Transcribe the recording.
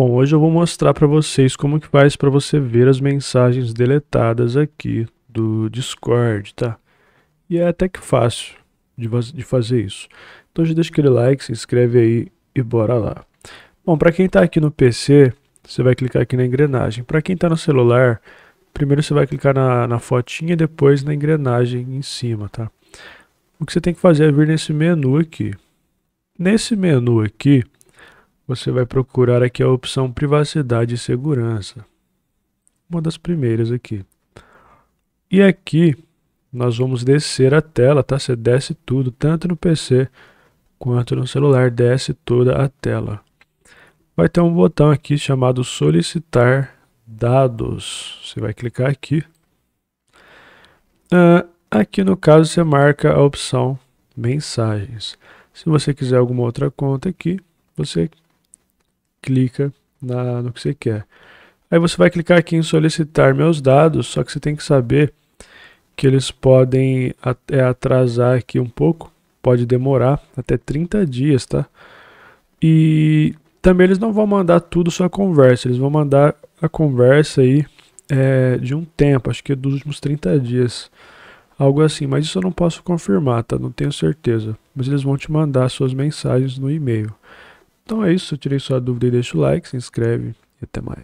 Bom, hoje eu vou mostrar para vocês como que faz para você ver as mensagens deletadas aqui do Discord, tá? E é até que fácil de, de fazer isso. Então já deixa aquele like, se inscreve aí e bora lá. Bom, para quem está aqui no PC, você vai clicar aqui na engrenagem. Para quem está no celular, primeiro você vai clicar na, na fotinha e depois na engrenagem em cima, tá? O que você tem que fazer é vir nesse menu aqui. Nesse menu aqui, você vai procurar aqui a opção privacidade e segurança. Uma das primeiras aqui. E aqui nós vamos descer a tela, tá? Você desce tudo, tanto no PC quanto no celular, desce toda a tela. Vai ter um botão aqui chamado solicitar dados. Você vai clicar aqui. Ah, aqui no caso você marca a opção mensagens. Se você quiser alguma outra conta aqui, você clica na, no que você quer. Aí você vai clicar aqui em solicitar meus dados, só que você tem que saber que eles podem até atrasar aqui um pouco, pode demorar até 30 dias, tá? E também eles não vão mandar tudo sua conversa, eles vão mandar a conversa aí é, de um tempo, acho que é dos últimos 30 dias, algo assim, mas isso eu não posso confirmar, tá? Não tenho certeza, mas eles vão te mandar suas mensagens no e-mail. Então é isso, eu tirei sua dúvida e deixa o like, se inscreve e até mais.